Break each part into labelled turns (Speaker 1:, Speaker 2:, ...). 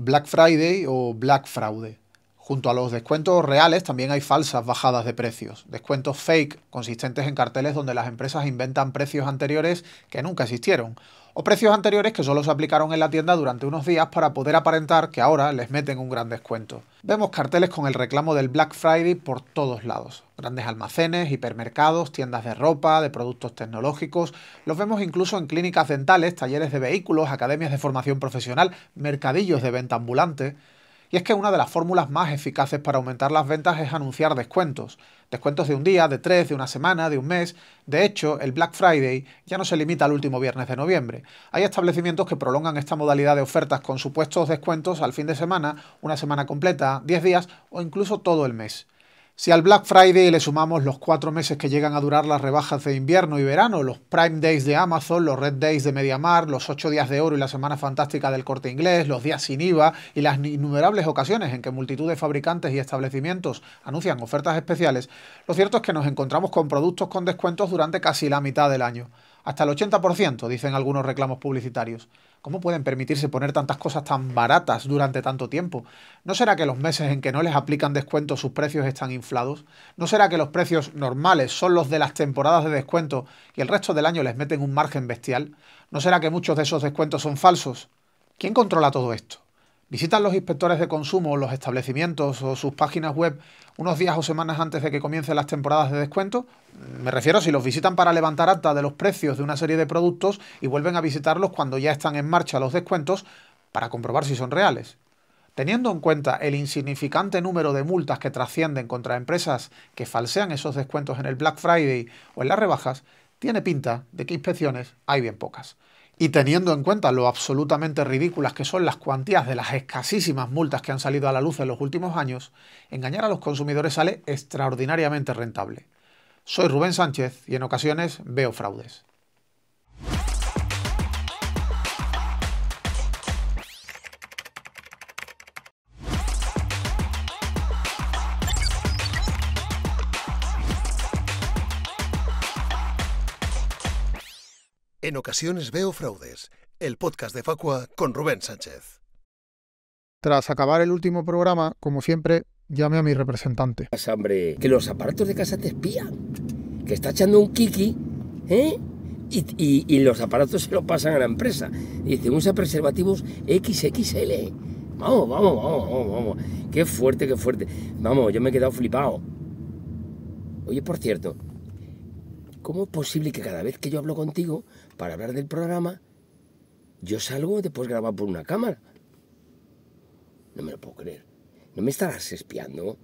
Speaker 1: Black Friday o Black Fraude. Junto a los descuentos reales también hay falsas bajadas de precios, descuentos fake consistentes en carteles donde las empresas inventan precios anteriores que nunca existieron, o precios anteriores que solo se aplicaron en la tienda durante unos días para poder aparentar que ahora les meten un gran descuento. Vemos carteles con el reclamo del Black Friday por todos lados, grandes almacenes, hipermercados, tiendas de ropa, de productos tecnológicos, los vemos incluso en clínicas dentales, talleres de vehículos, academias de formación profesional, mercadillos de venta ambulante. Y es que una de las fórmulas más eficaces para aumentar las ventas es anunciar descuentos. Descuentos de un día, de tres, de una semana, de un mes. De hecho, el Black Friday ya no se limita al último viernes de noviembre. Hay establecimientos que prolongan esta modalidad de ofertas con supuestos descuentos al fin de semana, una semana completa, 10 días o incluso todo el mes. Si al Black Friday le sumamos los cuatro meses que llegan a durar las rebajas de invierno y verano, los Prime Days de Amazon, los Red Days de Mediamar, los ocho días de oro y la Semana Fantástica del Corte Inglés, los días sin IVA y las innumerables ocasiones en que multitud de fabricantes y establecimientos anuncian ofertas especiales, lo cierto es que nos encontramos con productos con descuentos durante casi la mitad del año hasta el 80%, dicen algunos reclamos publicitarios. ¿Cómo pueden permitirse poner tantas cosas tan baratas durante tanto tiempo? ¿No será que los meses en que no les aplican descuento sus precios están inflados? ¿No será que los precios normales son los de las temporadas de descuento y el resto del año les meten un margen bestial? ¿No será que muchos de esos descuentos son falsos? ¿Quién controla todo esto? Visitan los inspectores de consumo los establecimientos o sus páginas web unos días o semanas antes de que comiencen las temporadas de descuento. Mm, me refiero a si los visitan para levantar acta de los precios de una serie de productos y vuelven a visitarlos cuando ya están en marcha los descuentos para comprobar si son reales. Teniendo en cuenta el insignificante número de multas que trascienden contra empresas que falsean esos descuentos en el Black Friday o en las rebajas, tiene pinta de que inspecciones hay bien pocas y teniendo en cuenta lo absolutamente ridículas que son las cuantías de las escasísimas multas que han salido a la luz en los últimos años, engañar a los consumidores sale extraordinariamente rentable. Soy Rubén Sánchez y en ocasiones veo fraudes. En ocasiones veo fraudes, el podcast
Speaker 2: de Facua con Rubén Sánchez.
Speaker 1: Tras acabar el último programa, como siempre,
Speaker 2: llame a mi representante. que los aparatos de casa te espían, que está echando un kiki, ¿eh? Y, los aparatos se los pasan a la empresa. dice, usa preservativos XXL. vamos, vamos, vamos, vamos. Qué fuerte, qué fuerte. Vamos, yo me he quedado flipado. Oye, por cierto, ¿cómo es posible que cada vez que yo hablo contigo para hablar del programa, yo salgo después grabar por una cámara. No me lo puedo creer. No me estarás espiando.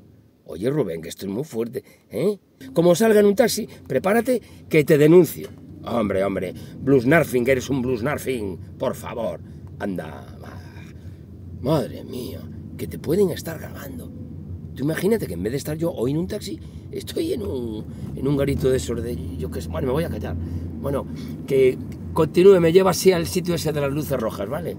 Speaker 2: Oye, Rubén, que estoy muy fuerte, ¿eh? Como salga en un taxi, prepárate que te denuncio. Hombre, hombre, Blues que eres un Blues por favor. Anda, madre mía, que te pueden estar grabando. Tú imagínate que en vez de estar yo hoy en un taxi, estoy en un, un garito de esos de, yo qué bueno, me voy a callar. Bueno, que continúe, me lleva así al sitio ese de las luces rojas, ¿vale?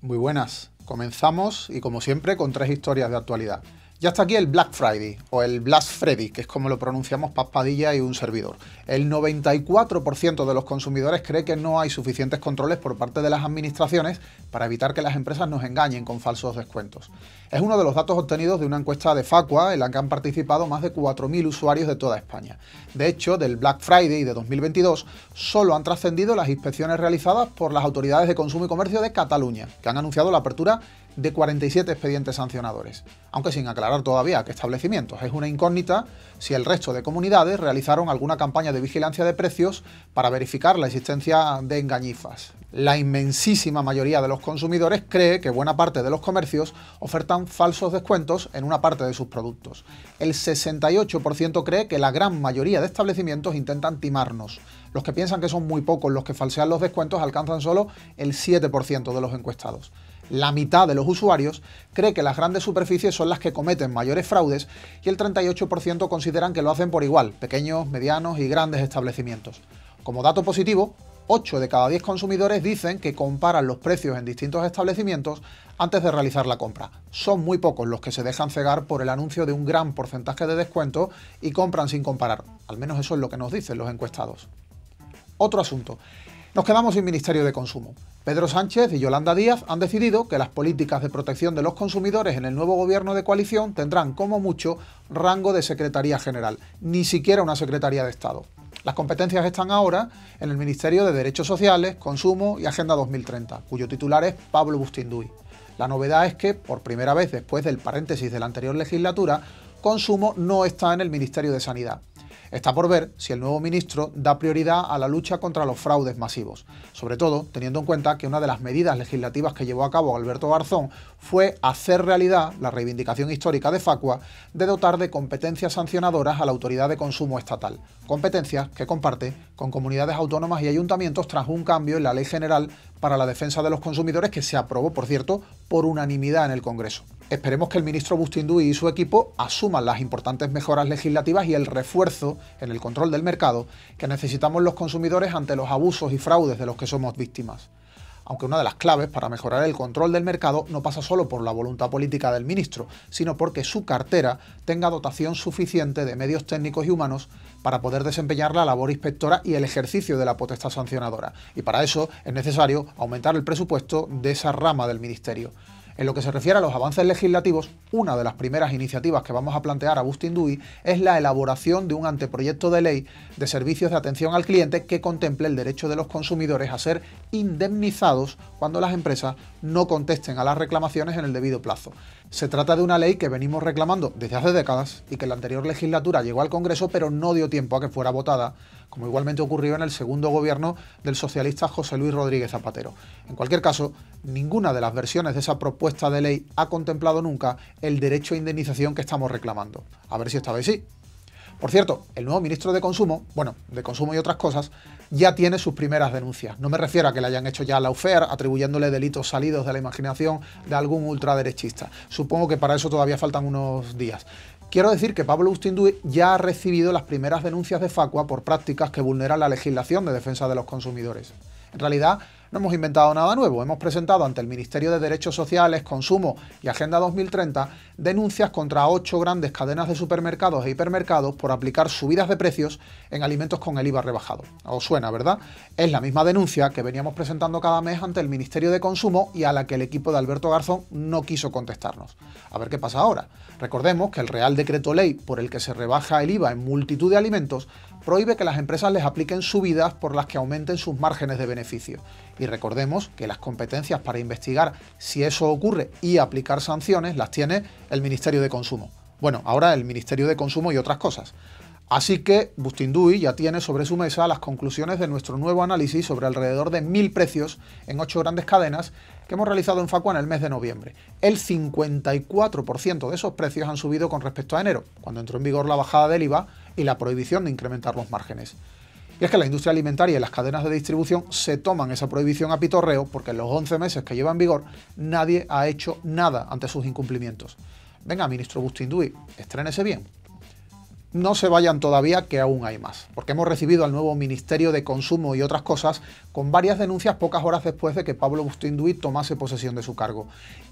Speaker 2: Muy buenas.
Speaker 1: Comenzamos, y como siempre, con tres historias de actualidad. Ya está aquí el Black Friday o el Blast Freddy, que es como lo pronunciamos Paspadilla y un servidor. El 94% de los consumidores cree que no hay suficientes controles por parte de las administraciones para evitar que las empresas nos engañen con falsos descuentos. Es uno de los datos obtenidos de una encuesta de Facua en la que han participado más de 4.000 usuarios de toda España. De hecho, del Black Friday de 2022 solo han trascendido las inspecciones realizadas por las autoridades de consumo y comercio de Cataluña, que han anunciado la apertura de 47 expedientes sancionadores, aunque sin aclarar todavía qué establecimientos. Es una incógnita si el resto de comunidades realizaron alguna campaña de vigilancia de precios para verificar la existencia de engañifas. La inmensísima mayoría de los consumidores cree que buena parte de los comercios ofertan falsos descuentos en una parte de sus productos. El 68% cree que la gran mayoría de establecimientos intentan timarnos. Los que piensan que son muy pocos los que falsean los descuentos alcanzan solo el 7% de los encuestados la mitad de los usuarios cree que las grandes superficies son las que cometen mayores fraudes y el 38% consideran que lo hacen por igual, pequeños, medianos y grandes establecimientos. Como dato positivo, 8 de cada 10 consumidores dicen que comparan los precios en distintos establecimientos antes de realizar la compra. Son muy pocos los que se dejan cegar por el anuncio de un gran porcentaje de descuento y compran sin comparar. Al menos eso es lo que nos dicen los encuestados. Otro asunto. Nos quedamos sin Ministerio de Consumo. Pedro Sánchez y Yolanda Díaz han decidido que las políticas de protección de los consumidores en el nuevo gobierno de coalición tendrán, como mucho, rango de Secretaría General, ni siquiera una Secretaría de Estado. Las competencias están ahora en el Ministerio de Derechos Sociales, Consumo y Agenda 2030, cuyo titular es Pablo Bustinduy. La novedad es que, por primera vez después del paréntesis de la anterior legislatura, Consumo no está en el Ministerio de Sanidad. Está por ver si el nuevo ministro da prioridad a la lucha contra los fraudes masivos, sobre todo teniendo en cuenta que una de las medidas legislativas que llevó a cabo Alberto Garzón fue hacer realidad la reivindicación histórica de Facua de dotar de competencias sancionadoras a la Autoridad de Consumo Estatal, competencias que comparte con comunidades autónomas y ayuntamientos tras un cambio en la Ley General para la defensa de los consumidores que se aprobó, por cierto, por unanimidad en el Congreso. Esperemos que el ministro Bustinduy y su equipo asuman las importantes mejoras legislativas y el refuerzo en el control del mercado que necesitamos los consumidores ante los abusos y fraudes de los que somos víctimas aunque una de las claves para mejorar el control del mercado no pasa solo por la voluntad política del ministro, sino porque su cartera tenga dotación suficiente de medios técnicos y humanos para poder desempeñar la labor inspectora y el ejercicio de la potestad sancionadora. Y para eso es necesario aumentar el presupuesto de esa rama del ministerio. En lo que se refiere a los avances legislativos, una de las primeras iniciativas que vamos a plantear a Bustin Dewey es la elaboración de un anteproyecto de ley de servicios de atención al cliente que contemple el derecho de los consumidores a ser indemnizados cuando las empresas no contesten a las reclamaciones en el debido plazo. Se trata de una ley que venimos reclamando desde hace décadas y que la anterior legislatura llegó al Congreso pero no dio tiempo a que fuera votada, como igualmente ocurrió en el segundo gobierno del socialista José Luis Rodríguez Zapatero. En cualquier caso, ninguna de las versiones de esa propuesta de ley ha contemplado nunca el derecho a indemnización que estamos reclamando. A ver si esta vez sí. Por cierto, el nuevo ministro de Consumo, bueno, de Consumo y otras cosas, ya tiene sus primeras denuncias. No me refiero a que le hayan hecho ya a la UFER atribuyéndole delitos salidos de la imaginación de algún ultraderechista. Supongo que para eso todavía faltan unos días. Quiero decir que Pablo Ustinduy ya ha recibido las primeras denuncias de Facua por prácticas que vulneran la legislación de defensa de los consumidores. En realidad, no hemos inventado nada nuevo, hemos presentado ante el Ministerio de Derechos Sociales, Consumo y Agenda 2030 denuncias contra ocho grandes cadenas de supermercados e hipermercados por aplicar subidas de precios en alimentos con el IVA rebajado. ¿Os suena, verdad? Es la misma denuncia que veníamos presentando cada mes ante el Ministerio de Consumo y a la que el equipo de Alberto Garzón no quiso contestarnos. A ver qué pasa ahora. Recordemos que el Real Decreto Ley por el que se rebaja el IVA en multitud de alimentos prohíbe que las empresas les apliquen subidas por las que aumenten sus márgenes de beneficio. Y recordemos que las competencias para investigar si eso ocurre y aplicar sanciones las tiene el Ministerio de Consumo. Bueno, ahora el Ministerio de Consumo y otras cosas. Así que Bustindui ya tiene sobre su mesa las conclusiones de nuestro nuevo análisis sobre alrededor de mil precios en ocho grandes cadenas que hemos realizado en Facua en el mes de noviembre. El 54% de esos precios han subido con respecto a enero, cuando entró en vigor la bajada del IVA y la prohibición de incrementar los márgenes. Y es que la industria alimentaria y las cadenas de distribución se toman esa prohibición a pitorreo porque en los 11 meses que lleva en vigor nadie ha hecho nada ante sus incumplimientos. Venga, ministro Duy, estrénese bien. No se vayan todavía, que aún hay más, porque hemos recibido al nuevo Ministerio de Consumo y otras cosas con varias denuncias pocas horas después de que Pablo Duit tomase posesión de su cargo.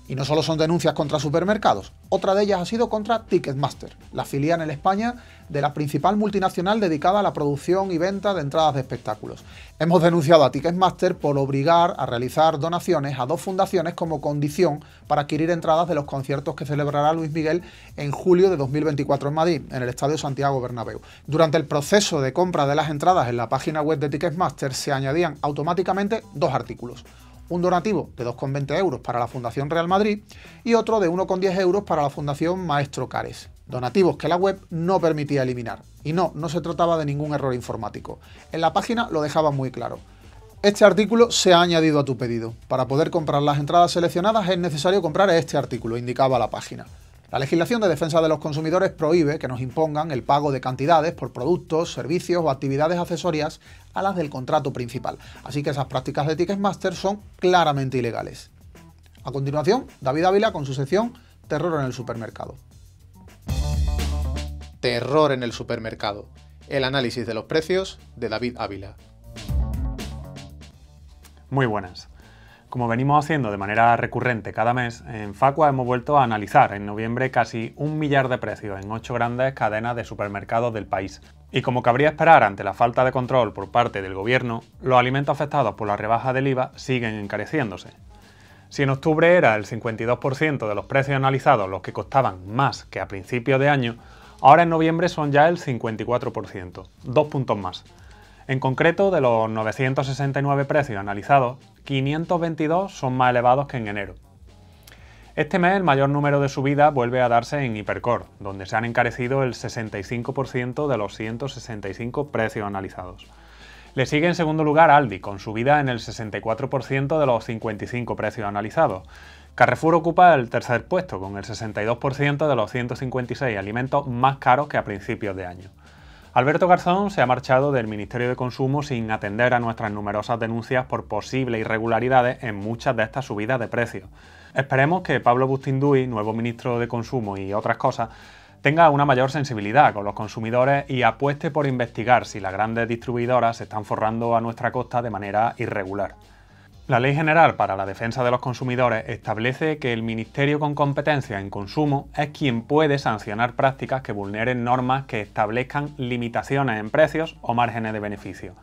Speaker 1: Y no solo son denuncias contra supermercados, otra de ellas ha sido contra Ticketmaster, la filial en España de la principal multinacional dedicada a la producción y venta de entradas de espectáculos. Hemos denunciado a Ticketmaster por obligar a realizar donaciones a dos fundaciones como condición para adquirir entradas de los conciertos que celebrará Luis Miguel en julio de 2024 en Madrid, en el Estadio Santiago Bernabéu. Durante el proceso de compra de las entradas en la página web de Ticketmaster se añadían automáticamente dos artículos. Un donativo de 2,20 euros para la Fundación Real Madrid y otro de 1,10 euros para la Fundación Maestro Cares. Donativos que la web no permitía eliminar. Y no, no se trataba de ningún error informático. En la página lo dejaba muy claro. Este artículo se ha añadido a tu pedido. Para poder comprar las entradas seleccionadas es necesario comprar este artículo, indicaba la página. La legislación de defensa de los consumidores prohíbe que nos impongan el pago de cantidades por productos, servicios o actividades accesorias a las del contrato principal, así que esas prácticas de Ticketmaster son claramente ilegales. A continuación, David Ávila con su sección Terror en el supermercado. Terror en el supermercado. El análisis de los precios de David Ávila.
Speaker 3: Muy buenas. Como venimos haciendo de manera recurrente cada mes, en Facua hemos vuelto a analizar en noviembre casi un millar de precios en ocho grandes cadenas de supermercados del país. Y como cabría esperar ante la falta de control por parte del gobierno, los alimentos afectados por la rebaja del IVA siguen encareciéndose. Si en octubre era el 52% de los precios analizados los que costaban más que a principios de año, ahora en noviembre son ya el 54%, dos puntos más. En concreto, de los 969 precios analizados, 522 son más elevados que en enero. Este mes el mayor número de subidas vuelve a darse en Hipercore, donde se han encarecido el 65% de los 165 precios analizados. Le sigue en segundo lugar Aldi, con subida en el 64% de los 55 precios analizados. Carrefour ocupa el tercer puesto, con el 62% de los 156 alimentos más caros que a principios de año. Alberto Garzón se ha marchado del Ministerio de Consumo sin atender a nuestras numerosas denuncias por posibles irregularidades en muchas de estas subidas de precios. Esperemos que Pablo Bustinduy, nuevo ministro de Consumo y otras cosas, tenga una mayor sensibilidad con los consumidores y apueste por investigar si las grandes distribuidoras se están forrando a nuestra costa de manera irregular. La Ley General para la Defensa de los Consumidores establece que el Ministerio con competencia en consumo es quien puede sancionar prácticas que vulneren normas que establezcan limitaciones en precios o márgenes de beneficio.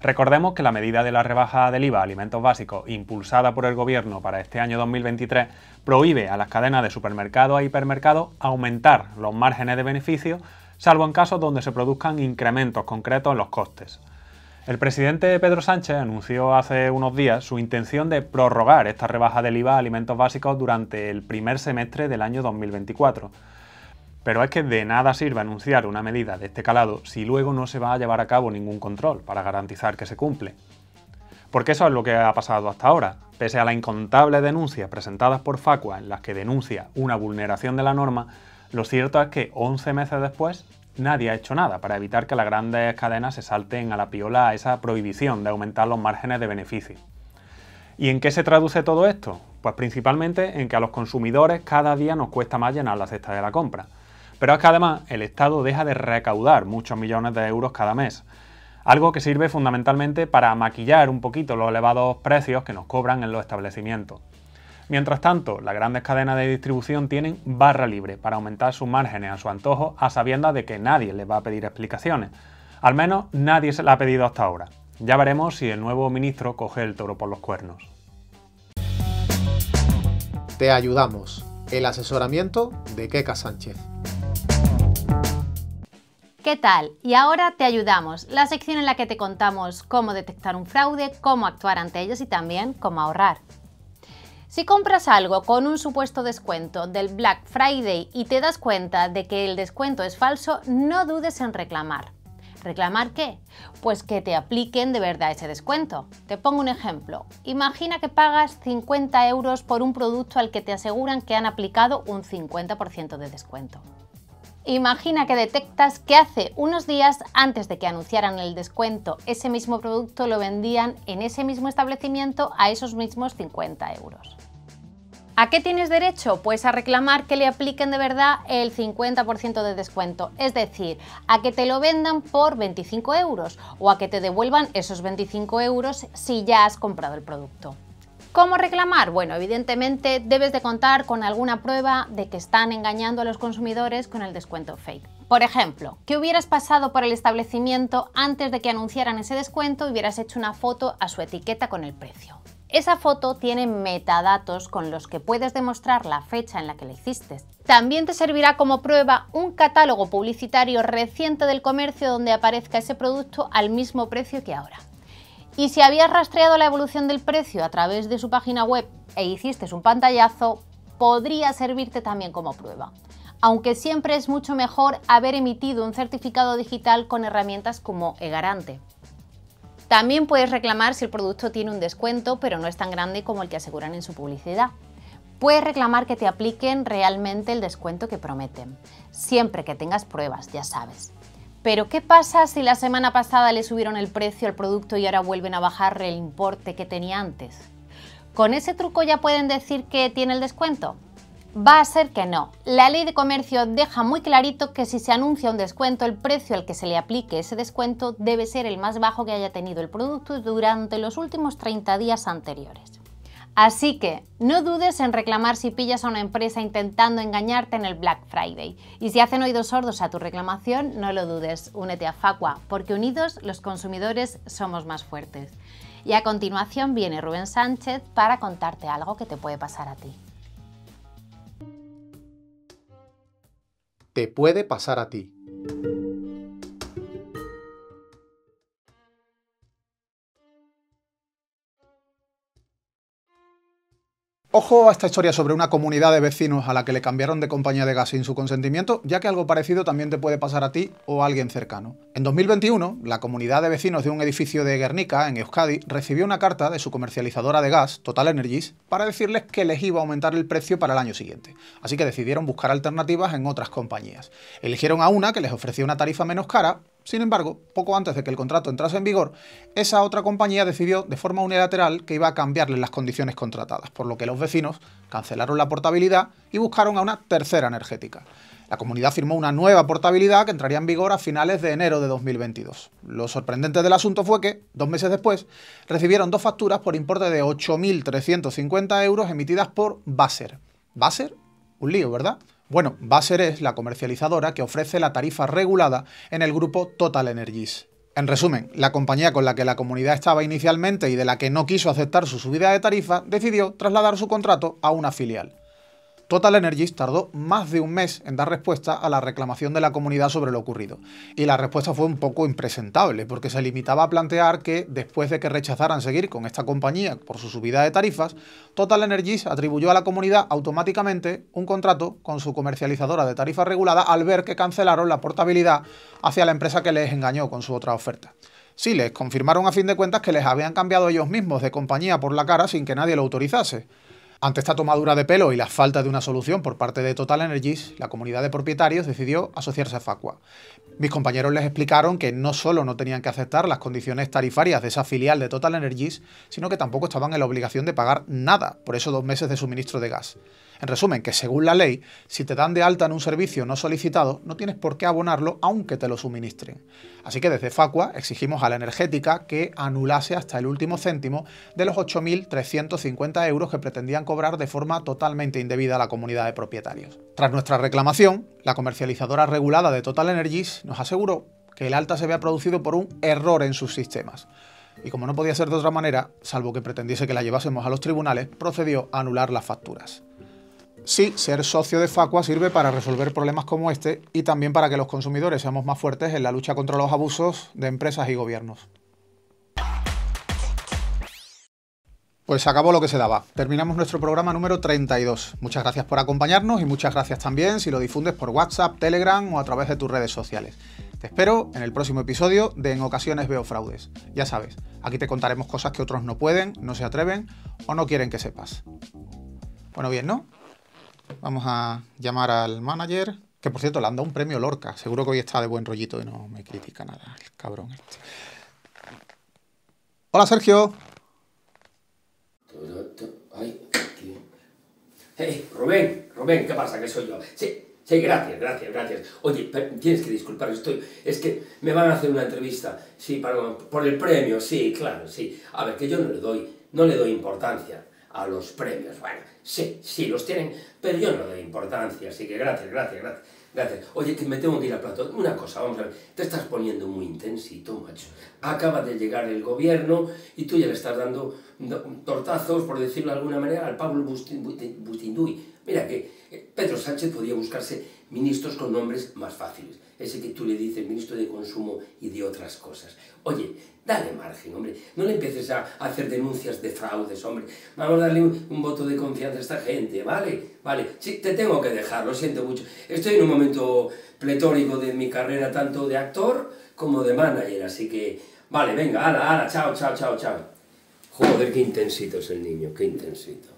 Speaker 3: Recordemos que la medida de la rebaja del IVA a alimentos básicos impulsada por el Gobierno para este año 2023 prohíbe a las cadenas de supermercados e hipermercados aumentar los márgenes de beneficio, salvo en casos donde se produzcan incrementos concretos en los costes. El presidente Pedro Sánchez anunció hace unos días su intención de prorrogar esta rebaja del IVA a alimentos básicos durante el primer semestre del año 2024. Pero es que de nada sirve anunciar una medida de este calado si luego no se va a llevar a cabo ningún control para garantizar que se cumple. Porque eso es lo que ha pasado hasta ahora. Pese a las incontables denuncias presentadas por Facua en las que denuncia una vulneración de la norma, lo cierto es que 11 meses después nadie ha hecho nada para evitar que las grandes cadenas se salten a la piola a esa prohibición de aumentar los márgenes de beneficio. ¿Y en qué se traduce todo esto? Pues principalmente en que a los consumidores cada día nos cuesta más llenar la cesta de la compra. Pero es que además el Estado deja de recaudar muchos millones de euros cada mes, algo que sirve fundamentalmente para maquillar un poquito los elevados precios que nos cobran en los establecimientos. Mientras tanto, las grandes cadenas de distribución tienen barra libre para aumentar sus márgenes a su antojo a sabiendas de que nadie les va a pedir explicaciones. Al menos nadie se la ha pedido hasta ahora. Ya veremos si el nuevo ministro coge el toro por los cuernos.
Speaker 1: Te ayudamos. El asesoramiento de Keka Sánchez.
Speaker 4: ¿Qué tal? Y ahora te ayudamos, la sección en la que te contamos cómo detectar un fraude, cómo actuar ante ellos y también cómo ahorrar. Si compras algo con un supuesto descuento del Black Friday y te das cuenta de que el descuento es falso, no dudes en reclamar. ¿Reclamar qué? Pues que te apliquen de verdad ese descuento. Te pongo un ejemplo. Imagina que pagas 50 euros por un producto al que te aseguran que han aplicado un 50% de descuento. Imagina que detectas que hace unos días antes de que anunciaran el descuento, ese mismo producto lo vendían en ese mismo establecimiento a esos mismos 50 euros. ¿A qué tienes derecho? Pues a reclamar que le apliquen de verdad el 50% de descuento, es decir, a que te lo vendan por 25 euros o a que te devuelvan esos 25 euros si ya has comprado el producto. ¿Cómo reclamar? Bueno, evidentemente debes de contar con alguna prueba de que están engañando a los consumidores con el descuento fake. Por ejemplo, que hubieras pasado por el establecimiento antes de que anunciaran ese descuento y hubieras hecho una foto a su etiqueta con el precio. Esa foto tiene metadatos con los que puedes demostrar la fecha en la que la hiciste. También te servirá como prueba un catálogo publicitario reciente del comercio donde aparezca ese producto al mismo precio que ahora. Y si habías rastreado la evolución del precio a través de su página web e hiciste un pantallazo, podría servirte también como prueba. Aunque siempre es mucho mejor haber emitido un certificado digital con herramientas como eGarante. También puedes reclamar si el producto tiene un descuento, pero no es tan grande como el que aseguran en su publicidad. Puedes reclamar que te apliquen realmente el descuento que prometen, siempre que tengas pruebas, ya sabes. Pero ¿qué pasa si la semana pasada le subieron el precio al producto y ahora vuelven a bajar el importe que tenía antes? ¿Con ese truco ya pueden decir que tiene el descuento? va a ser que no. La ley de comercio deja muy clarito que si se anuncia un descuento, el precio al que se le aplique ese descuento debe ser el más bajo que haya tenido el producto durante los últimos 30 días anteriores. Así que no dudes en reclamar si pillas a una empresa intentando engañarte en el Black Friday. Y si hacen oídos sordos a tu reclamación, no lo dudes, únete a Facua, porque unidos los consumidores somos más fuertes. Y a continuación viene Rubén Sánchez para contarte algo que te puede pasar a ti.
Speaker 1: te puede pasar a ti. Ojo a esta historia sobre una comunidad de vecinos a la que le cambiaron de compañía de gas sin su consentimiento, ya que algo parecido también te puede pasar a ti o a alguien cercano. En 2021, la comunidad de vecinos de un edificio de Guernica, en Euskadi, recibió una carta de su comercializadora de gas, Total Energies, para decirles que les iba a aumentar el precio para el año siguiente. Así que decidieron buscar alternativas en otras compañías. Eligieron a una que les ofrecía una tarifa menos cara, sin embargo, poco antes de que el contrato entrase en vigor, esa otra compañía decidió de forma unilateral que iba a cambiarle las condiciones contratadas, por lo que los vecinos cancelaron la portabilidad y buscaron a una tercera energética. La comunidad firmó una nueva portabilidad que entraría en vigor a finales de enero de 2022. Lo sorprendente del asunto fue que, dos meses después, recibieron dos facturas por importe de 8.350 euros emitidas por Baser. ¿Baser? Un lío, ¿verdad? Bueno, Baser es la comercializadora que ofrece la tarifa regulada en el grupo Total Energies. En resumen, la compañía con la que la comunidad estaba inicialmente y de la que no quiso aceptar su subida de tarifa, decidió trasladar su contrato a una filial. Total Energies tardó más de un mes en dar respuesta a la reclamación de la comunidad sobre lo ocurrido, y la respuesta fue un poco impresentable, porque se limitaba a plantear que, después de que rechazaran seguir con esta compañía por su subida de tarifas, Total Energies atribuyó a la comunidad automáticamente un contrato con su comercializadora de tarifa regulada al ver que cancelaron la portabilidad hacia la empresa que les engañó con su otra oferta. Sí, les confirmaron a fin de cuentas que les habían cambiado ellos mismos de compañía por la cara sin que nadie lo autorizase. Ante esta tomadura de pelo y la falta de una solución por parte de Total Energies, la comunidad de propietarios decidió asociarse a Facua. Mis compañeros les explicaron que no solo no tenían que aceptar las condiciones tarifarias de esa filial de Total Energies, sino que tampoco estaban en la obligación de pagar nada por esos dos meses de suministro de gas. En resumen, que según la ley, si te dan de alta en un servicio no solicitado, no tienes por qué abonarlo aunque te lo suministren. Así que desde Facua exigimos a la energética que anulase hasta el último céntimo de los 8.350 euros que pretendían cobrar de forma totalmente indebida a la comunidad de propietarios. Tras nuestra reclamación, la comercializadora regulada de Total Energies nos aseguró que el alta se había producido por un error en sus sistemas y como no podía ser de otra manera, salvo que pretendiese que la llevásemos a los tribunales, procedió a anular las facturas. Sí, ser socio de Facua sirve para resolver problemas como este y también para que los consumidores seamos más fuertes en la lucha contra los abusos de empresas y gobiernos. Pues acabó lo que se daba. Terminamos nuestro programa número 32. Muchas gracias por acompañarnos y muchas gracias también si lo difundes por WhatsApp, Telegram o a través de tus redes sociales. Te espero en el próximo episodio de En ocasiones veo fraudes. Ya sabes, aquí te contaremos cosas que otros no pueden, no se atreven o no quieren que sepas. Bueno, bien, ¿no? Vamos a llamar al manager, que por cierto le han dado un premio Lorca. Seguro que hoy está de buen rollito y no me critica nada el cabrón este. Hola, Sergio.
Speaker 2: Hey, Rubén, Rubén, ¿qué pasa? ¿Qué soy yo. Sí, Sí, gracias, gracias, gracias. Oye, tienes que disculpar, estoy, es que me van a hacer una entrevista, sí, para, por el premio, sí, claro, sí. A ver, que yo no le doy, no le doy importancia a los premios. Bueno, sí, sí, los tienen, pero yo no doy importancia, así que gracias, gracias, gracias. Oye, que me tengo que ir a plato. Una cosa, vamos a ver, te estás poniendo muy intensito, macho. Acaba de llegar el gobierno y tú ya le estás dando tortazos, por decirlo de alguna manera, al Pablo Bustinduy, Mira que eh, Pedro Sánchez podía buscarse ministros con nombres más fáciles ese que tú le dices ministro de consumo y de otras cosas. Oye, dale margen, hombre. No le empieces a hacer denuncias de fraudes, hombre. Vamos a darle un, voto de confianza a esta gente, ¿vale? Vale, sí, te tengo que dejar, lo siento mucho. Estoy en un momento pletórico de mi carrera, tanto de actor como de manager, así que... Vale, venga, ala, ala, chao, chao, chao, chao. Joder, qué intensito es el niño, qué intensito.